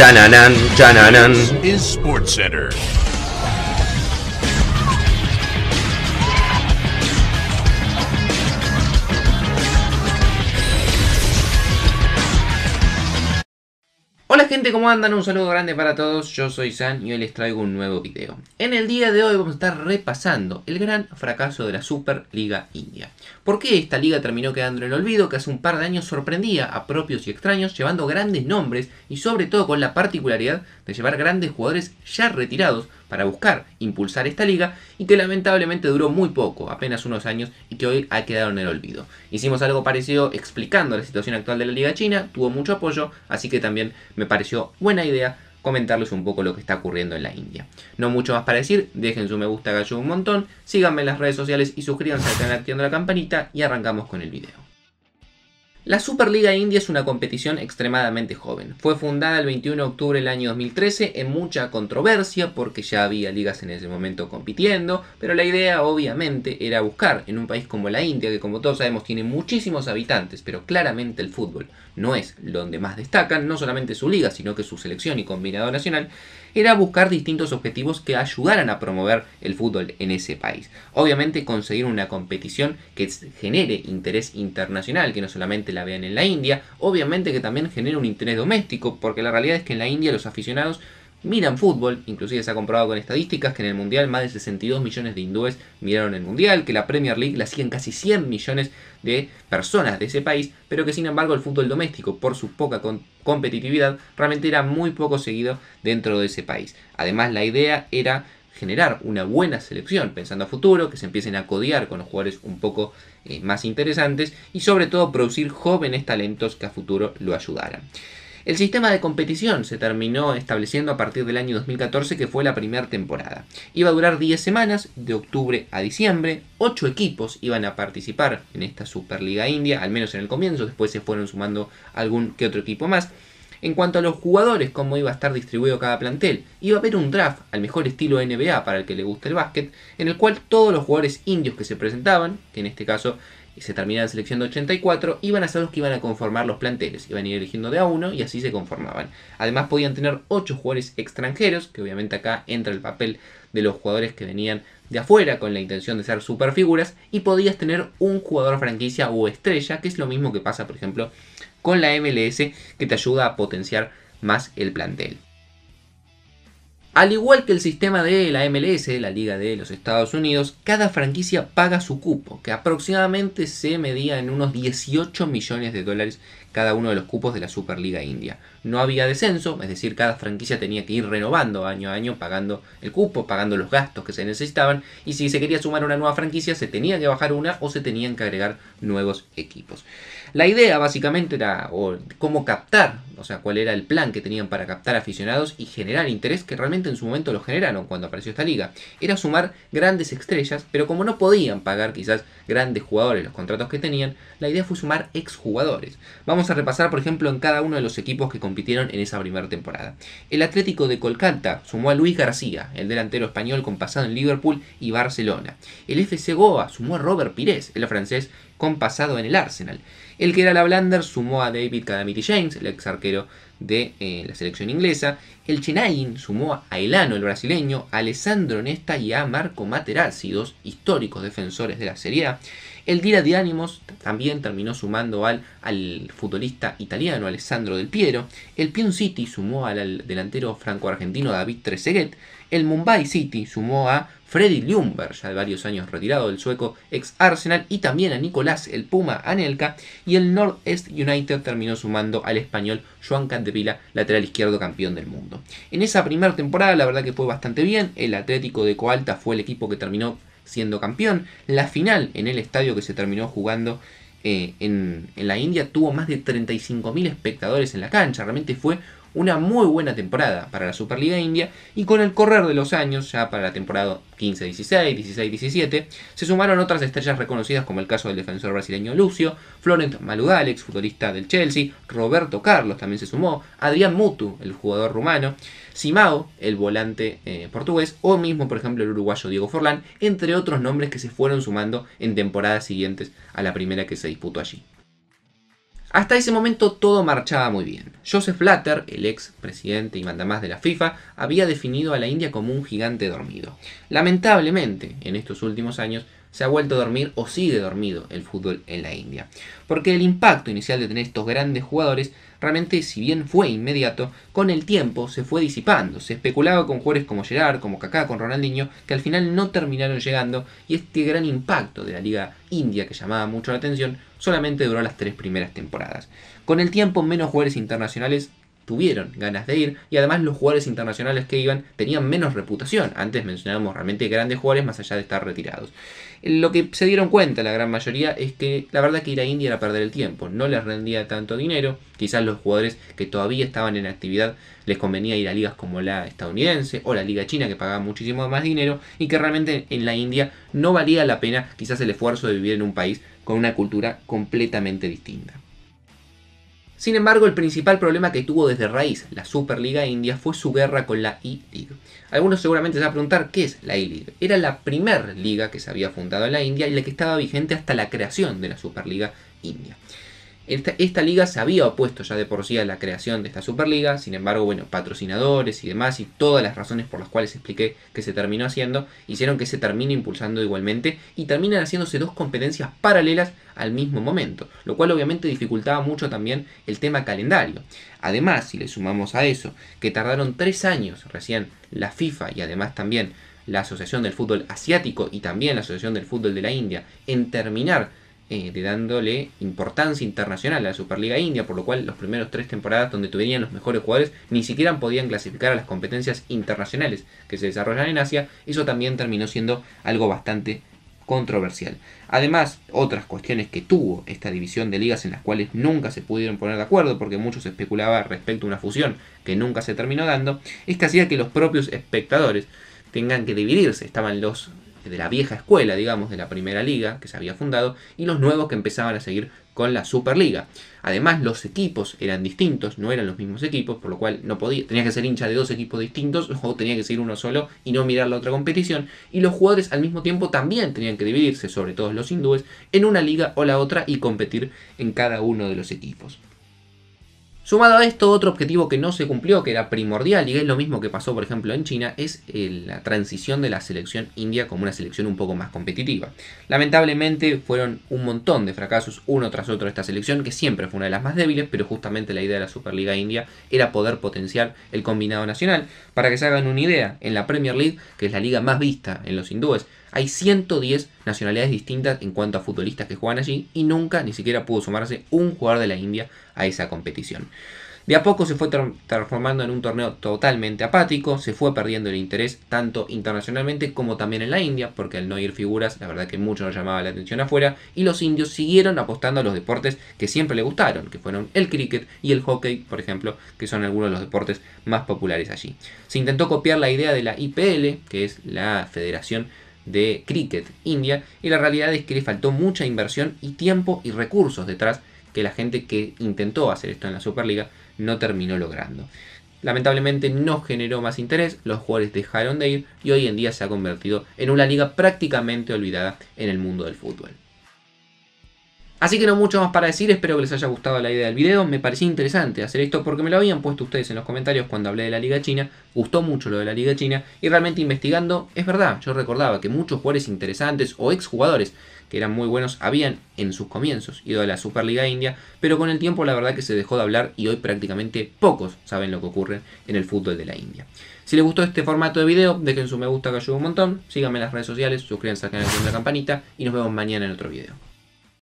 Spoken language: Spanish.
dun dun This is SportsCenter. Hola gente, ¿cómo andan? Un saludo grande para todos, yo soy San y hoy les traigo un nuevo video. En el día de hoy vamos a estar repasando el gran fracaso de la Superliga India. ¿Por qué esta liga terminó quedando en el olvido que hace un par de años sorprendía a propios y extraños llevando grandes nombres y sobre todo con la particularidad de llevar grandes jugadores ya retirados para buscar impulsar esta liga y que lamentablemente duró muy poco, apenas unos años y que hoy ha quedado en el olvido. Hicimos algo parecido explicando la situación actual de la liga china, tuvo mucho apoyo, así que también me pareció buena idea comentarles un poco lo que está ocurriendo en la India. No mucho más para decir, dejen su me gusta que un montón, síganme en las redes sociales y suscríbanse al canal activando la campanita y arrancamos con el video. La Superliga India es una competición extremadamente joven. Fue fundada el 21 de octubre del año 2013 en mucha controversia porque ya había ligas en ese momento compitiendo, pero la idea obviamente era buscar en un país como la India, que como todos sabemos tiene muchísimos habitantes, pero claramente el fútbol no es donde más destacan, no solamente su liga, sino que su selección y combinado nacional, era buscar distintos objetivos que ayudaran a promover el fútbol en ese país. Obviamente conseguir una competición que genere interés internacional, que no solamente la vean en la India, obviamente que también genere un interés doméstico, porque la realidad es que en la India los aficionados miran fútbol, inclusive se ha comprobado con estadísticas que en el Mundial más de 62 millones de hindúes miraron el Mundial, que la Premier League la siguen casi 100 millones de personas de ese país, pero que sin embargo el fútbol doméstico, por su poca competitividad, realmente era muy poco seguido dentro de ese país. Además, la idea era generar una buena selección pensando a futuro, que se empiecen a codear con los jugadores un poco eh, más interesantes y sobre todo producir jóvenes talentos que a futuro lo ayudaran. El sistema de competición se terminó estableciendo a partir del año 2014, que fue la primera temporada. Iba a durar 10 semanas, de octubre a diciembre. 8 equipos iban a participar en esta Superliga India, al menos en el comienzo, después se fueron sumando algún que otro equipo más. En cuanto a los jugadores, cómo iba a estar distribuido cada plantel, iba a haber un draft al mejor estilo NBA para el que le guste el básquet, en el cual todos los jugadores indios que se presentaban, que en este caso se terminaban seleccionando 84, iban a ser los que iban a conformar los planteles, iban a ir eligiendo de a uno y así se conformaban. Además podían tener 8 jugadores extranjeros, que obviamente acá entra el papel de los jugadores que venían de afuera con la intención de ser superfiguras y podías tener un jugador franquicia o estrella, que es lo mismo que pasa por ejemplo con la MLS que te ayuda a potenciar más el plantel. Al igual que el sistema de la MLS, la Liga de los Estados Unidos, cada franquicia paga su cupo, que aproximadamente se medía en unos 18 millones de dólares cada uno de los cupos de la Superliga India no había descenso, es decir, cada franquicia tenía que ir renovando año a año, pagando el cupo, pagando los gastos que se necesitaban, y si se quería sumar una nueva franquicia, se tenía que bajar una o se tenían que agregar nuevos equipos. La idea básicamente era cómo captar, o sea, cuál era el plan que tenían para captar aficionados y generar interés que realmente en su momento lo generaron cuando apareció esta liga. Era sumar grandes estrellas, pero como no podían pagar quizás grandes jugadores los contratos que tenían, la idea fue sumar exjugadores. Vamos a repasar, por ejemplo, en cada uno de los equipos que compitieron en esa primera temporada. El Atlético de Kolkata sumó a Luis García, el delantero español con pasado en Liverpool y Barcelona. El FC Goa sumó a Robert Pires, el francés con pasado en el Arsenal. El que era la Blander sumó a David Calamity James, el ex arquero de eh, la selección inglesa. El Chenain sumó a Elano, el brasileño, a Alessandro Nesta y a Marco Materazzi, dos históricos defensores de la Serie A. El Dira de Ánimos también terminó sumando al, al, futbolista italiano Alessandro Del Piero. El Pion City sumó al, delantero franco-argentino David Trezeguet. El Mumbai City sumó a Freddy Ljungberg, ya de varios años retirado del sueco ex Arsenal, y también a Nicolás el Puma Anelka. Y el North East United terminó sumando al español Joan Cantel pila, lateral izquierdo campeón del mundo. En esa primera temporada la verdad que fue bastante bien, el Atlético de Coalta fue el equipo que terminó siendo campeón. La final en el estadio que se terminó jugando eh, en, en la India tuvo más de 35.000 espectadores en la cancha, realmente fue una muy buena temporada para la Superliga India y con el correr de los años, ya para la temporada 15-16, 16-17, se sumaron otras estrellas reconocidas como el caso del defensor brasileño Lucio, Florent Maludalex, futbolista del Chelsea, Roberto Carlos también se sumó, Adrián Mutu, el jugador rumano, Simao, el volante eh, portugués, o mismo por ejemplo el uruguayo Diego Forlán, entre otros nombres que se fueron sumando en temporadas siguientes a la primera que se disputó allí. Hasta ese momento todo marchaba muy bien. Joseph Blatter, el ex presidente y mandamás de la FIFA, había definido a la India como un gigante dormido. Lamentablemente, en estos últimos años, se ha vuelto a dormir o sigue dormido el fútbol en la India. Porque el impacto inicial de tener estos grandes jugadores realmente si bien fue inmediato, con el tiempo se fue disipando. Se especulaba con jugadores como Gerard, como Kaká, con Ronaldinho, que al final no terminaron llegando y este gran impacto de la liga india que llamaba mucho la atención solamente duró las tres primeras temporadas. Con el tiempo menos jugadores internacionales tuvieron ganas de ir y además los jugadores internacionales que iban tenían menos reputación. Antes mencionábamos realmente grandes jugadores más allá de estar retirados. Lo que se dieron cuenta la gran mayoría es que la verdad que ir a India era perder el tiempo, no les rendía tanto dinero, quizás los jugadores que todavía estaban en actividad les convenía ir a ligas como la estadounidense o la liga china que pagaba muchísimo más dinero y que realmente en la India no valía la pena quizás el esfuerzo de vivir en un país con una cultura completamente distinta. Sin embargo, el principal problema que tuvo desde raíz la Superliga India fue su guerra con la E-League. Algunos seguramente se van a preguntar qué es la E-League. Era la primer liga que se había fundado en la India y la que estaba vigente hasta la creación de la Superliga India. Esta, liga se había opuesto ya de por sí a la creación de esta Superliga, sin embargo, bueno, patrocinadores y demás y todas las razones por las cuales expliqué que se terminó haciendo, hicieron que se termine impulsando igualmente y terminan haciéndose dos competencias paralelas al mismo momento, lo cual obviamente dificultaba mucho también el tema calendario. Además, si le sumamos a eso, que tardaron tres años recién la FIFA y además también la Asociación del Fútbol Asiático y también la Asociación del Fútbol de la India en terminar eh, de dándole importancia internacional a la Superliga India, por lo cual los primeros tres temporadas donde tuvieran los mejores jugadores ni siquiera podían clasificar a las competencias internacionales que se desarrollan en Asia, eso también terminó siendo algo bastante controversial. Además, otras cuestiones que tuvo esta división de ligas en las cuales nunca se pudieron poner de acuerdo, porque muchos especulaba respecto a una fusión que nunca se terminó dando, es que hacía que los propios espectadores tengan que dividirse. Estaban los de la vieja escuela, digamos, de la primera liga que se había fundado, y los nuevos que empezaban a seguir con la Superliga. Además, los equipos eran distintos, no eran los mismos equipos, por lo cual no podía, tenía que ser hincha de dos equipos distintos o tenía que seguir uno solo y no mirar la otra competición. Y los jugadores al mismo tiempo también tenían que dividirse, sobre todo los hindúes, en una liga o la otra y competir en cada uno de los equipos. Sumado a esto, otro objetivo que no se cumplió, que era primordial y es lo mismo que pasó, por ejemplo, en China, es eh, la transición de la selección india como una selección un poco más competitiva. Lamentablemente fueron un montón de fracasos uno tras otro esta selección, que siempre fue una de las más débiles, pero justamente la idea de la Superliga India era poder potenciar el combinado nacional. Para que se hagan una idea, en la Premier League, que es la liga más vista en los hindúes, hay 110 nacionalidades distintas en cuanto a futbolistas que juegan allí y nunca ni siquiera pudo sumarse un jugador de la India a esa competición. De a poco se fue transformando en un torneo totalmente apático, se fue perdiendo el interés tanto internacionalmente como también en la India, porque al no ir figuras, la verdad que mucho no llamaba la atención afuera, y los indios siguieron apostando a los deportes que siempre le gustaron, que fueron el cricket y el hockey, por ejemplo, que son algunos de los deportes más populares allí. Se intentó copiar la idea de la IPL, que es la Federación de cricket India y la realidad es que le faltó mucha inversión y tiempo y recursos detrás que la gente que intentó hacer esto en la Superliga no terminó logrando. Lamentablemente no generó más interés, los jugadores dejaron de ir y hoy en día se ha convertido en una liga prácticamente olvidada en el mundo del fútbol. Así que no mucho más para decir, espero que les haya gustado la idea del video, me parecía interesante hacer esto porque me lo habían puesto ustedes en los comentarios cuando hablé de la Liga China, gustó mucho lo de la Liga China y realmente investigando, es verdad, yo recordaba que muchos jugadores interesantes o exjugadores que eran muy buenos habían en sus comienzos ido a la Superliga India, pero con el tiempo la verdad que se dejó de hablar y hoy prácticamente pocos saben lo que ocurre en el fútbol de la India. Si les gustó este formato de video, dejen su me gusta que ayuda un montón, síganme en las redes sociales, suscríbanse al canal y la campanita y nos vemos mañana en otro video.